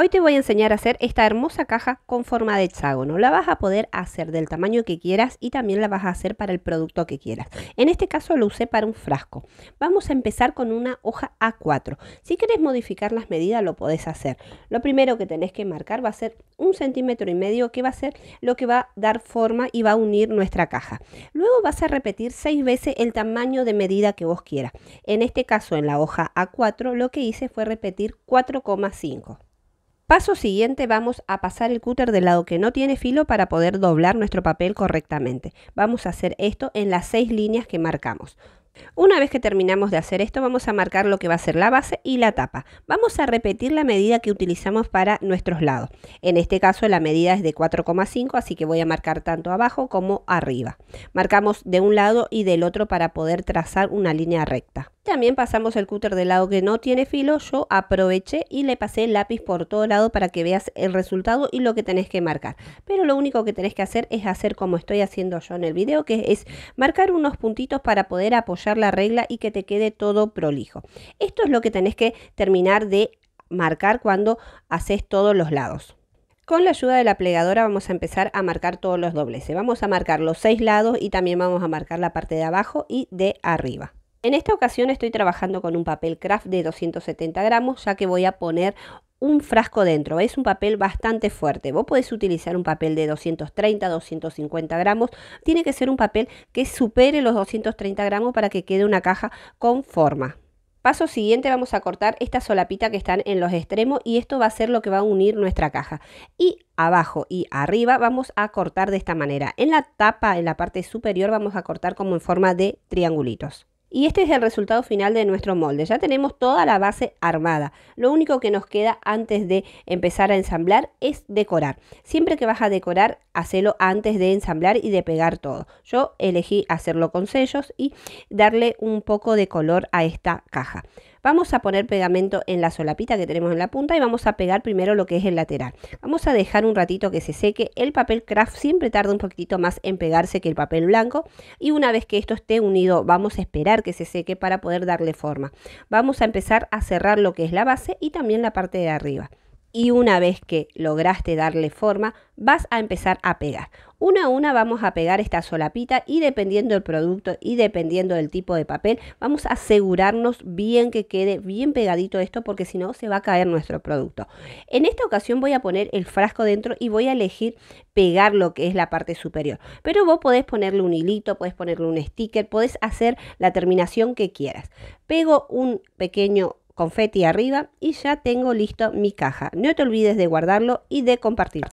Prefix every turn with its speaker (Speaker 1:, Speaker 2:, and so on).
Speaker 1: Hoy te voy a enseñar a hacer esta hermosa caja con forma de hexágono. La vas a poder hacer del tamaño que quieras y también la vas a hacer para el producto que quieras. En este caso lo usé para un frasco. Vamos a empezar con una hoja A4. Si quieres modificar las medidas lo podés hacer. Lo primero que tenés que marcar va a ser un centímetro y medio que va a ser lo que va a dar forma y va a unir nuestra caja. Luego vas a repetir seis veces el tamaño de medida que vos quieras. En este caso en la hoja A4 lo que hice fue repetir 4,5. Paso siguiente, vamos a pasar el cúter del lado que no tiene filo para poder doblar nuestro papel correctamente. Vamos a hacer esto en las seis líneas que marcamos. Una vez que terminamos de hacer esto, vamos a marcar lo que va a ser la base y la tapa. Vamos a repetir la medida que utilizamos para nuestros lados. En este caso la medida es de 4,5, así que voy a marcar tanto abajo como arriba. Marcamos de un lado y del otro para poder trazar una línea recta. También pasamos el cúter del lado que no tiene filo. Yo aproveché y le pasé el lápiz por todo lado para que veas el resultado y lo que tenés que marcar. Pero lo único que tenés que hacer es hacer como estoy haciendo yo en el video, que es marcar unos puntitos para poder apoyar la regla y que te quede todo prolijo. Esto es lo que tenés que terminar de marcar cuando haces todos los lados. Con la ayuda de la plegadora vamos a empezar a marcar todos los dobleces. Vamos a marcar los seis lados y también vamos a marcar la parte de abajo y de arriba. En esta ocasión estoy trabajando con un papel craft de 270 gramos, ya que voy a poner un frasco dentro. Es un papel bastante fuerte. Vos podés utilizar un papel de 230, 250 gramos. Tiene que ser un papel que supere los 230 gramos para que quede una caja con forma. Paso siguiente vamos a cortar esta solapita que están en los extremos y esto va a ser lo que va a unir nuestra caja. Y abajo y arriba vamos a cortar de esta manera. En la tapa, en la parte superior, vamos a cortar como en forma de triangulitos. Y este es el resultado final de nuestro molde. Ya tenemos toda la base armada. Lo único que nos queda antes de empezar a ensamblar es decorar. Siempre que vas a decorar, hacelo antes de ensamblar y de pegar todo. Yo elegí hacerlo con sellos y darle un poco de color a esta caja. Vamos a poner pegamento en la solapita que tenemos en la punta y vamos a pegar primero lo que es el lateral. Vamos a dejar un ratito que se seque. El papel craft siempre tarda un poquitito más en pegarse que el papel blanco y una vez que esto esté unido vamos a esperar que se seque para poder darle forma. Vamos a empezar a cerrar lo que es la base y también la parte de arriba y una vez que lograste darle forma, vas a empezar a pegar. Una a una vamos a pegar esta solapita y dependiendo del producto y dependiendo del tipo de papel, vamos a asegurarnos bien que quede bien pegadito esto porque si no se va a caer nuestro producto. En esta ocasión voy a poner el frasco dentro y voy a elegir pegar lo que es la parte superior. Pero vos podés ponerle un hilito, podés ponerle un sticker, podés hacer la terminación que quieras. Pego un pequeño confeti arriba y ya tengo listo mi caja. No te olvides de guardarlo y de compartirlo